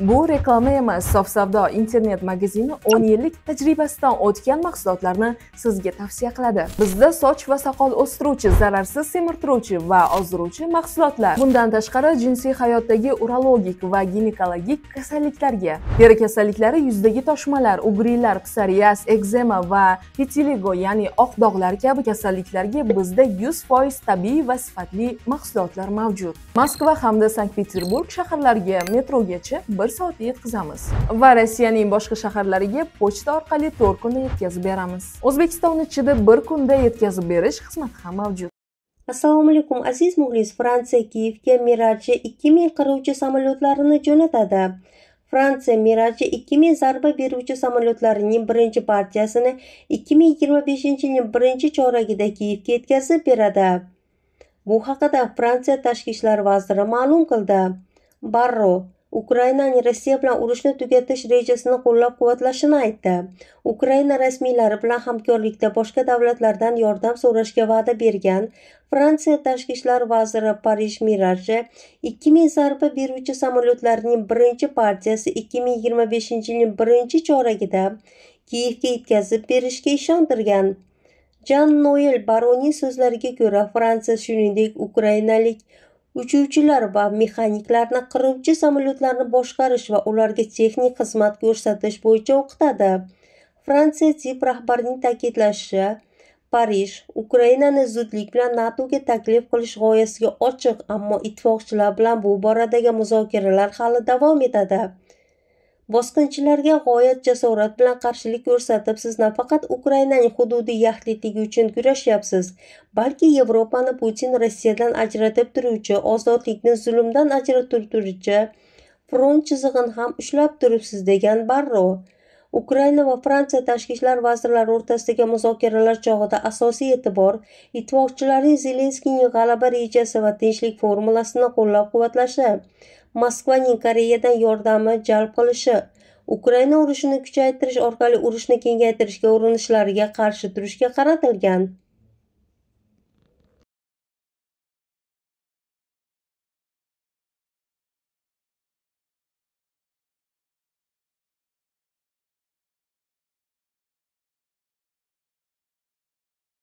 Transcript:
bu reklama emas sof savdo internet magazini 10 yillik tajribasidan o'tgan mahsulotlarni sizga tavsiya qiladi bizda soch va soqol o'stiruvchi zararsiz semirtiruvchi va ozdiruvchi mahsulotlar bundan tashqari jinsiy hayotdagi urologik va ginekologik kasalliklarga teri kasalliklari yuzdagi toshmalar ugriylar psoriaz ekzema va vitiligo ya'ni oq dog'lar kabi kasalliklarga bizda 100% tabiiy va sifatli mahsulotlar mavjud moskva hamda sankt peterburg shaharlariga metrogacha bir bir soatda yetkazamiz va rossiyaning boshqa shaharlariga pochta orqali to'rt kunda yetkazib beramiz o'zbekiston ichida bir kunda yetkazib berish xizmati ham mavjud assalomu alaykum aziz muxlis fransiya kiyevga miraji ikki mil qiruvchi samolyotlarini jo'natadi fransiya miraji ikki ming zarba beruvchi samolyotlarining birinchi partiyasini ikki ming yigirma beshinchi yilning birinchi choragida kiyevga yetkazib beradi bu haqida fransiya tashqi ishlar vaziri ma'lum qildi barro Ukrainaning Rossiya bilan urushni tugatish rejasini qo'llab-quvvatlashini aytdi. Ukraina rasmiylari bilan hamkorlikda boshqa davlatlardan yordam so'rashga va'da bergan Fransiya tashqi ishlar vaziri Parij Mirage 2000 zarba beruvchi samolyotlarning birinchi partiyasi 2025-yilning birinchi choragida Kiyevga yetkazib berishga ishontirgan. Jan Noel Baroni so'zlariga ko'ra, Fransiya shuningdek ukrainalik uchuvchilar va mexaniklarni qiruvchi samolyotlarni boshqarish va ularga texnik xizmat ko'rsatish bo'yicha o'qitadi fransiya tip rahbarining ta'kidlashicha parij ukrainani zudlik bilan natoga taklif qilish g'oyasiga ochiq ammo ittifoqchilar bilan bu boradagi muzokaralar hali davom etadi bosqinchilarga g'oyat jasorat bilan qarshilik ko'rsatib siz nafaqat ukrainaning hududiy yaxlitligi uchun kurashyapsiz balki yevropani putin rossiyadan ajratib turuvchi ozodlikni zulmdan ajratib turuvchi front chizig'ini ham ushlab turibsiz degan barro Ukraina va Fransiya tashqi ishlar vazirlari o'rtasidagi muzokaralar chog'ida asosiy e'tibor ittifoqchilarning Zelenskiyning g'alaba rejasi va tinchlik formulasini qo'llab-quvvatlashi, Moskvaning Koreyadan yordami jalb qilishi, Ukraina urushini kuchaytirish orqali urushni kengaytirishga urinishlariga qarshi turishga qaratilgan.